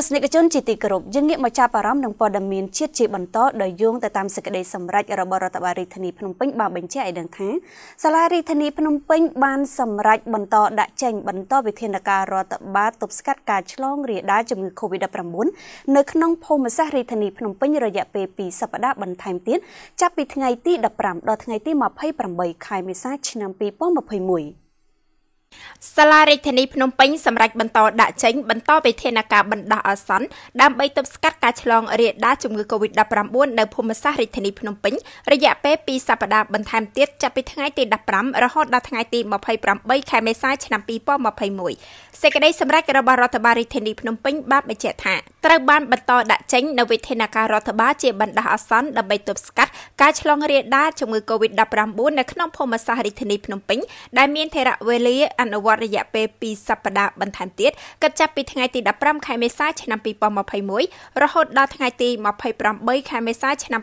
ស្សនិកជនជាទីគោរពយើងងាកមកចាប់អារម្មណ៍នឹងព័ត៌មានជាតិជាបន្តដោយយោងទៅតាមសេចក្តីសម្រេចរបស់រដ្ឋបាលរាជធានីភ្នំពេញបានបញ្ជាក់ឲ្យដឹងថាសាលារាជធានីភ្នំពេញបានសម្រេចបន្តដាក់ចេញបន្តវិធានការរដ្ឋបាលទប់ស្កាត់ការឆ្លងរាលដាលជំងឺ Covid-19 នៅក្នុងភូមិសាស្ត្ររាជធានីភ្នំពេញរយៈពេល2សប្តាហ៍បន្ថែមទៀតចាប់ពីថ្ងៃទី15ដល់ថ្ងៃទី28ខែមេសាឆ្នាំ2021សាលារដ្ឋាភិបាលភ្នំពេញសម្រាប់បន្តដាក់ចេញបន្តវិធានការបណ្ដោះអាសន្នដើម្បីទប់ស្កាត់ការឆ្លងរាលដាលជំងឺ Covid-19 នៅភូមិសាស្ត្ររដ្ឋាភិបាលភ្នំពេញរយៈពេល2សប្តាហ៍បន្ថែមទៀតចាប់ពីថ្ងៃទី15រហូតដល់ថ្ងៃទី28ខែមេសាឆ្នាំ2021សេចក្តីសម្រេចរបស់រដ្ឋបាលរដ្ឋាភិបាលភ្នំពេញ បានបញ្ជាក់ថាត្រូវបានបន្តដាក់ចេញនូវវិធានការរដ្ឋបាលជាបណ្ដោះអាសន្នដើម្បីទប់ស្កាត់ការឆ្លងរាលដាលជំងឺ Covid-19 នៅក្នុងភូមិសាស្ត្ររដ្ឋាភិបាលភ្នំពេញដែលមានថេរវេលាអនុវត្តរយៈពេល2សប្តាហ៍បន្ថែមទៀតគិតចាប់ពីថ្ងៃទី15ខែមេសាឆ្នាំ2021រហូតដល់ថ្ងៃទី28ខែមេសាឆ្នាំ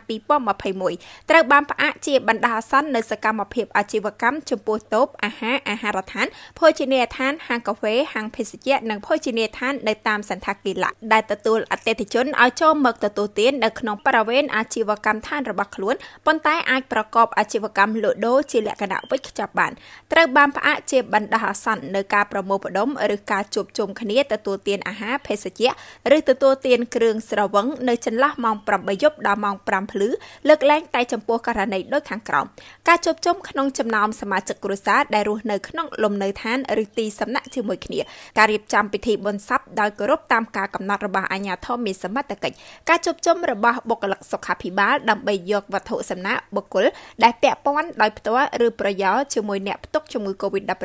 2021ត្រូវបានផ្អាកជាបណ្ដោះអាសន្ននៅសកម្មភាពអាជីវកម្មចំពោះតូបអាហារអាហារដ្ឋានភោជនីយដ្ឋានហាងកាហ្វេហាងភេសជ្ជៈនិងភោជនីយដ្ឋាននៅតាមសន្តាគារឡាក់ដែលទទួលអតិថិជនឲ្យចូលមកទទួលទាននៅក្នុងបរិវេណអាជីវកម្មឋានរបស់ខ្លួនប៉ុន្តែអាចប្រកបអាជីវកម្មលក់ដូរជាលក្ខណៈវិច្ឆិកបានត្រូវបានផ្អាកជាបណ្ដោះហាសន្ននៅការប្រមូលផ្ដុំឬការជួបជុំគ្នាទទួលទានអាហារភេសជ្ជៈឬទទួលទានគ្រឿងស្រវឹងនៅចន្លោះម៉ោង8យប់ដល់ម៉ោង5ភ្លឺលើកលែងតែចំពោះករណីដូចខាងក្រោមការជួបជុំក្នុងចំណោមសមាជិកគ្រួសារដែលរស់នៅក្នុងលំនៅឋានឬទីសំណាក់ជាមួយគ្នាការរៀបចំពិធីបុណ្យសពដោយគោរពតាមការកំណត់របស់អាជ្ញាធរមានសមត្ថកិច្ចការជួបជុំរបស់បុគ្គលិកសុខាភិបាលដើម្បីយកវត្ថុសំណាក់បុគ្គលដែលពាក់ព័ន្ធដោយផ្ទាល់ឬប្រយោលជាមួយអ្នកផ្ទុកជំងឺ Covid-19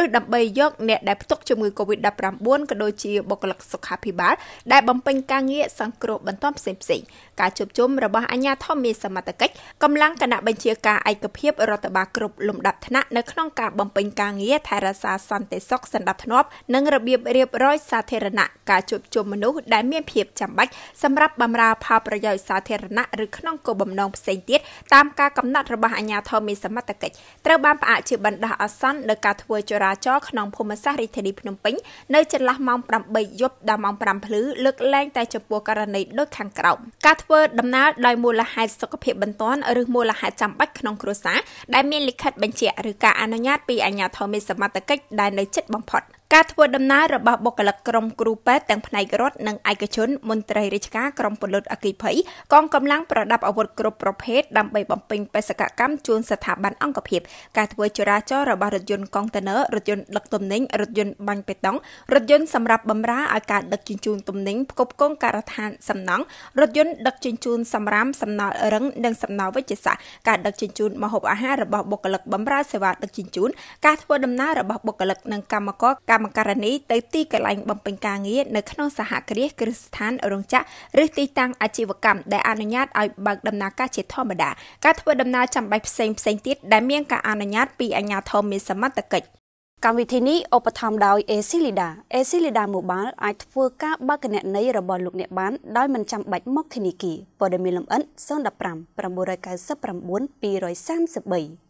ឬដើម្បីយកអ្នកដែលផ្ទុកជំងឺ Covid-19 ក៏ដូចជាបុគ្គលិកសុខាភិបាលដែលបំពេញការងារសង្គ្រោះបន្ទាន់ផ្សេងៗការជួបជុំរបស់អាជ្ញាធរមេសមត្ថកិច្ចកម្លាំងគណៈបញ្ជាការឯកភាពរដ្ឋបាលគ្រប់លំដាប់ថ្នាក់នៅក្នុងការបំពេញការងារថែរក្សាសន្តិសុខសណ្ដាប់ធ្នាប់និងរបៀបរៀបរយសាធារណៈការជួបជុំមនុស្សដែលមានភាពចាំបាច់សម្រាប់បម្រើផលប្រយោជន៍សាធារណៈឬក្នុងគោលបំណងផ្សេងទៀតតាមការកំណត់របស់អាជ្ញាធរមេសមត្ថកិច្ចត្រូវបានផ្អាកជាបណ្ដោះអាសន្ននៅការធ្វើចរាចរណ៍ក្នុងភូមិសាស្ត្ររាជធានីភ្នំពេញនៅចន្លោះម៉ោង8យប់ដល់ម៉ោង5ភ្លឺលើកលែងតែចំពោះករណីដូចខាងក្រោមការធ្វើដំណើរដោយមូលហេតុសុខភាពបន្ទាន់ឬមូលហេតុចាំបាច់ក្នុងគ្រួសារដែលមានលិខិតបញ្ជាក់ឬការអនុញ្ញាតពីអាជ្ញាធរមានសមត្ថកិច្ចដែលនៅជិតបំផុត។ការធ្វើដំណើររបស់បុគ្គលិកក្រុមគ្រូពេទ្យទាំងផ្នែករដ្ឋនិងឯកជនមន្ត្រីរាជការក្រុមពលរដ្ឋអគិភ័យកងកម្លាំងប្រដាប់អាវុធគ្រប់ប្រភេទដើម្បីបំពេញបេសកកម្មជួនស្ថាប័នអង្គភាពការធ្វើចរាចរណ៍របស់រថយន្តកុងតឺន័ររថយន្តដឹកទំនិញរថយន្តបាញ់បេតុងរថយន្តសម្រាប់បម្រើឲ្យការដឹកជញ្ជូនទំនិញផ្គប់ផ្គងការដ្ឋានសំណង់រថយន្តដឹកជញ្ជូនសម្រាមសំណល់រឹងនិងសំណល់វិជ្ជសាស្ត្រការដឹកជញ្ជូនម្ហូបអាហាររបស់បុគ្គលិកបម្រើសេវាដឹកជញ្ជូនការធ្វើដំណើររបស់បុគ្គលិកនិងកម្មករកម្មកម្មការនីទៅទីកន្លែងបំពេញការងារនៅក្នុងសហគ្រាសគ្រឹះស្ថានរោងចក្រឬទីតាំងអាជីវកម្មដែលអនុញ្ញាតឲ្យបើកដំណើរការជាធម្មតាការធ្វើដំណើរចាំបាច់ផ្សេងផ្សេងទៀតដែលមានការអនុញ្ញាតពីអាជ្ញាធរមានសមត្ថកិច្ចកម្មវិធីនេះឧបត្ថម្ភដោយ Esilida Esilida Mobile អាចធ្វើការបើកគណនីរបស់លោកអ្នកបានដោយមិនចាំបាច់មកធនាគារព័ត៌មានលម្អិត015 999 233